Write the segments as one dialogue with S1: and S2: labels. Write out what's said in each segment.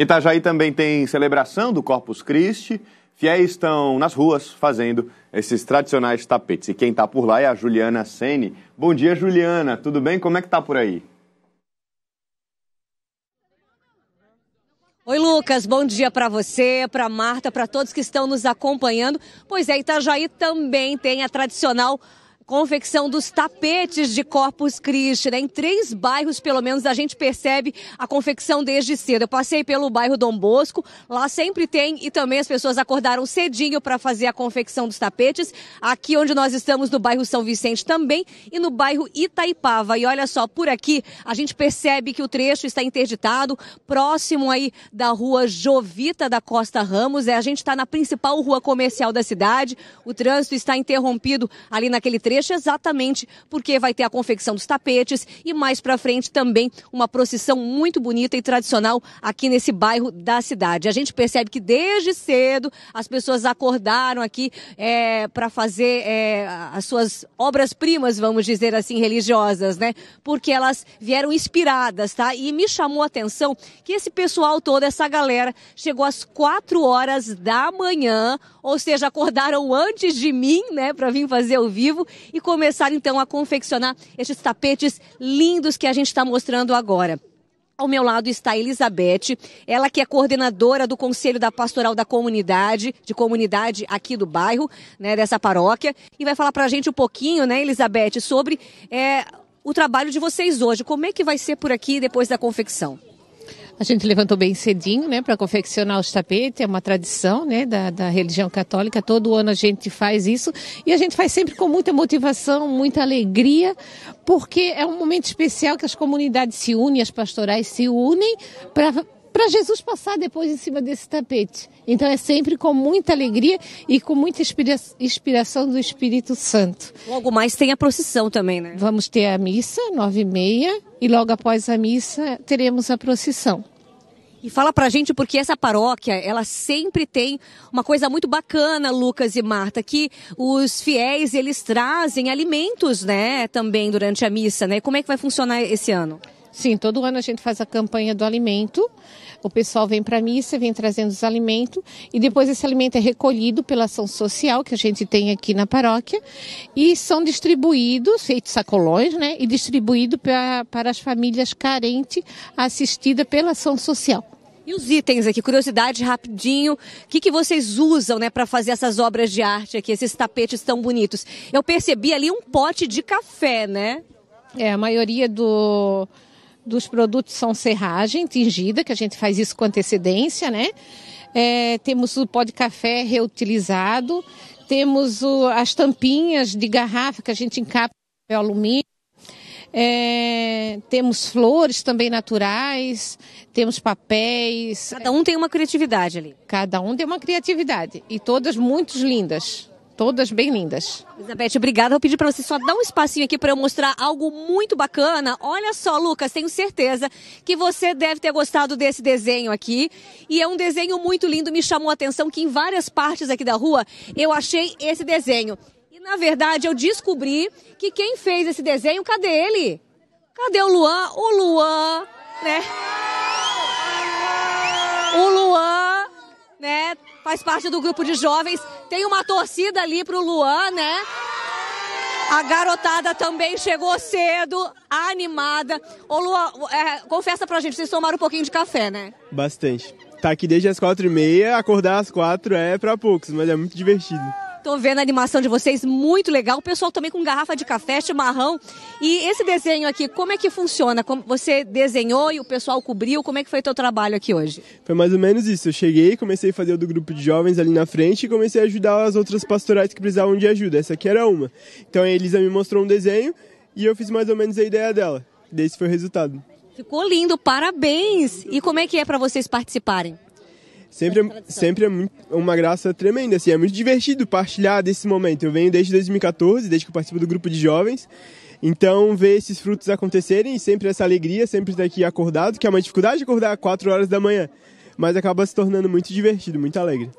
S1: Itajaí também tem celebração do Corpus Christi. Fiéis estão nas ruas fazendo esses tradicionais tapetes. E quem está por lá é a Juliana Sene. Bom dia, Juliana. Tudo bem? Como é que está por aí?
S2: Oi, Lucas, bom dia para você, para Marta, para todos que estão nos acompanhando. Pois é, Itajaí também tem a tradicional confecção dos tapetes de Corpus Christi. Né? Em três bairros, pelo menos, a gente percebe a confecção desde cedo. Eu passei pelo bairro Dom Bosco, lá sempre tem e também as pessoas acordaram cedinho para fazer a confecção dos tapetes. Aqui onde nós estamos, no bairro São Vicente também e no bairro Itaipava. E olha só, por aqui a gente percebe que o trecho está interditado, próximo aí da rua Jovita da Costa Ramos. É, a gente está na principal rua comercial da cidade. O trânsito está interrompido ali naquele trecho exatamente porque vai ter a confecção dos tapetes e mais para frente também uma procissão muito bonita e tradicional aqui nesse bairro da cidade. A gente percebe que desde cedo as pessoas acordaram aqui é, para fazer é, as suas obras-primas, vamos dizer assim, religiosas, né? Porque elas vieram inspiradas, tá? E me chamou a atenção que esse pessoal todo, essa galera, chegou às quatro horas da manhã, ou seja, acordaram antes de mim, né, para vir fazer ao vivo e começar então a confeccionar estes tapetes lindos que a gente está mostrando agora. Ao meu lado está a Elizabeth, ela que é coordenadora do Conselho da Pastoral da Comunidade, de comunidade aqui do bairro, né, dessa paróquia, e vai falar para a gente um pouquinho, né, Elizabeth, sobre é, o trabalho de vocês hoje. Como é que vai ser por aqui depois da confecção?
S3: A gente levantou bem cedinho, né, para confeccionar os tapetes, é uma tradição, né, da, da religião católica. Todo ano a gente faz isso e a gente faz sempre com muita motivação, muita alegria, porque é um momento especial que as comunidades se unem, as pastorais se unem para para Jesus passar depois em cima desse tapete. Então é sempre com muita alegria e com muita inspira inspiração do Espírito Santo. Logo mais tem a procissão também, né? Vamos ter a missa, nove e meia, e logo após a missa teremos a procissão. E
S2: fala pra gente porque essa paróquia, ela sempre tem uma coisa muito bacana, Lucas e Marta, que os fiéis, eles trazem alimentos, né, também durante a missa,
S3: né? Como é que vai funcionar esse ano? Sim, todo ano a gente faz a campanha do alimento o pessoal vem para a missa, vem trazendo os alimentos e depois esse alimento é recolhido pela ação social que a gente tem aqui na paróquia e são distribuídos, feitos sacolões, né? E distribuído para as famílias carentes assistidas pela ação social. E os itens aqui, curiosidade rapidinho, o que, que vocês usam né, para fazer essas obras de
S2: arte aqui, esses tapetes tão bonitos? Eu percebi ali um pote de café, né?
S3: É, a maioria do, dos produtos são serragem tingida, que a gente faz isso com antecedência, né? É, temos o pó de café reutilizado, temos o, as tampinhas de garrafa que a gente encapa o alumínio, é, temos flores também naturais, temos papéis. Cada um tem uma criatividade ali. Cada um tem uma criatividade e todas muito lindas todas bem lindas. Elizabeth, obrigada. Vou pedir para você só dar um espacinho aqui para eu mostrar algo muito
S2: bacana. Olha só, Lucas, tenho certeza que você deve ter gostado desse desenho aqui. E é um desenho muito lindo, me chamou a atenção que em várias partes aqui da rua eu achei esse desenho. E na verdade eu descobri que quem fez esse desenho, cadê ele? Cadê o Luan? O Luan, né? O Luan, né? faz parte do grupo de jovens. Tem uma torcida ali pro Luan, né? A garotada também chegou cedo, animada. Ô Luan, é, confessa pra gente, vocês tomaram um pouquinho de café, né?
S1: Bastante. Tá aqui desde as quatro e meia, acordar às quatro é pra poucos, mas é muito divertido.
S2: Tô vendo a animação de vocês, muito legal. O pessoal também com garrafa de café, chimarrão. E esse desenho aqui, como é que funciona? Como você desenhou e o pessoal cobriu? Como é que foi o teu trabalho aqui hoje?
S1: Foi mais ou menos isso. Eu cheguei, comecei a fazer o do grupo de jovens ali na frente e comecei a ajudar as outras pastorais que precisavam de ajuda. Essa aqui era uma. Então a Elisa me mostrou um desenho e eu fiz mais ou menos a ideia dela. Desse foi o resultado.
S2: Ficou lindo, parabéns! E como é que é para vocês participarem?
S1: sempre, é, sempre é muito, uma graça tremenda, assim, é muito divertido partilhar desse momento. Eu venho desde 2014, desde que eu participo do grupo de jovens, então ver esses frutos acontecerem e sempre essa alegria, sempre estar aqui acordado, que é uma dificuldade acordar 4 horas da manhã, mas acaba se tornando muito divertido, muito alegre.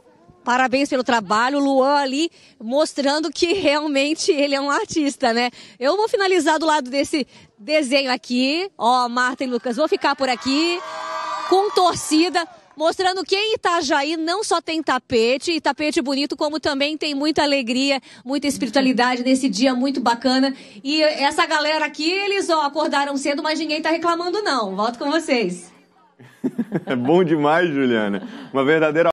S2: Parabéns pelo trabalho, Luan ali mostrando que realmente ele é um artista, né? Eu vou finalizar do lado desse desenho aqui, ó, Marta e Lucas, vou ficar por aqui com torcida mostrando que em Itajaí não só tem tapete, e tapete bonito, como também tem muita alegria, muita espiritualidade nesse dia muito bacana. E essa galera aqui, eles ó, acordaram cedo, mas ninguém está reclamando não. Volto com vocês.
S1: é bom demais, Juliana. Uma verdadeira